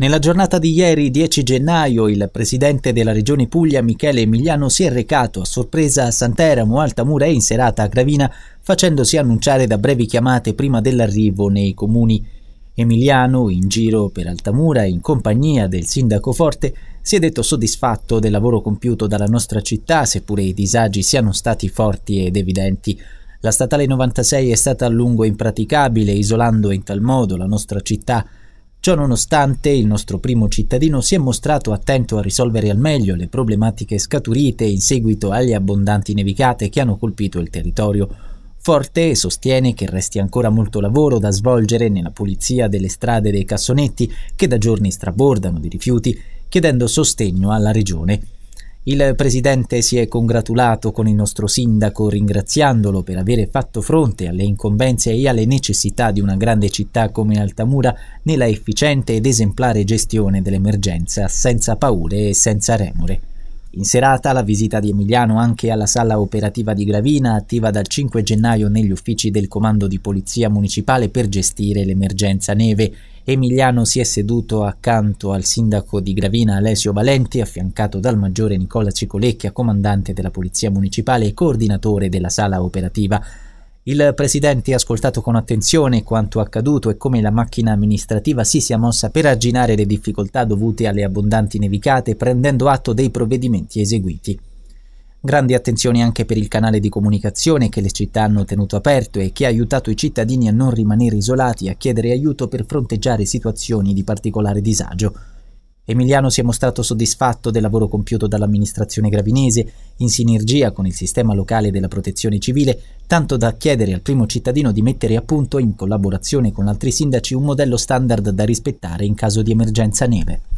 Nella giornata di ieri, 10 gennaio, il presidente della regione Puglia, Michele Emiliano, si è recato a sorpresa a Santeramo, Altamura e in serata a Gravina, facendosi annunciare da brevi chiamate prima dell'arrivo nei comuni. Emiliano, in giro per Altamura, e in compagnia del sindaco Forte, si è detto soddisfatto del lavoro compiuto dalla nostra città, seppure i disagi siano stati forti ed evidenti. La statale 96 è stata a lungo impraticabile, isolando in tal modo la nostra città Ciononostante, il nostro primo cittadino si è mostrato attento a risolvere al meglio le problematiche scaturite in seguito alle abbondanti nevicate che hanno colpito il territorio. Forte sostiene che resti ancora molto lavoro da svolgere nella pulizia delle strade dei cassonetti che da giorni strabordano di rifiuti, chiedendo sostegno alla regione. Il presidente si è congratulato con il nostro sindaco ringraziandolo per aver fatto fronte alle incombenze e alle necessità di una grande città come Altamura nella efficiente ed esemplare gestione dell'emergenza senza paure e senza remore. In serata la visita di Emiliano anche alla sala operativa di Gravina, attiva dal 5 gennaio negli uffici del Comando di Polizia Municipale per gestire l'emergenza neve. Emiliano si è seduto accanto al sindaco di Gravina Alessio Valenti, affiancato dal maggiore Nicola Cicolecchia, comandante della Polizia Municipale e coordinatore della sala operativa. Il presidente ha ascoltato con attenzione quanto accaduto e come la macchina amministrativa si sia mossa per arginare le difficoltà dovute alle abbondanti nevicate, prendendo atto dei provvedimenti eseguiti. Grande attenzione anche per il canale di comunicazione che le città hanno tenuto aperto e che ha aiutato i cittadini a non rimanere isolati e a chiedere aiuto per fronteggiare situazioni di particolare disagio. Emiliano si è mostrato soddisfatto del lavoro compiuto dall'amministrazione gravinese, in sinergia con il sistema locale della protezione civile, tanto da chiedere al primo cittadino di mettere a punto, in collaborazione con altri sindaci, un modello standard da rispettare in caso di emergenza neve.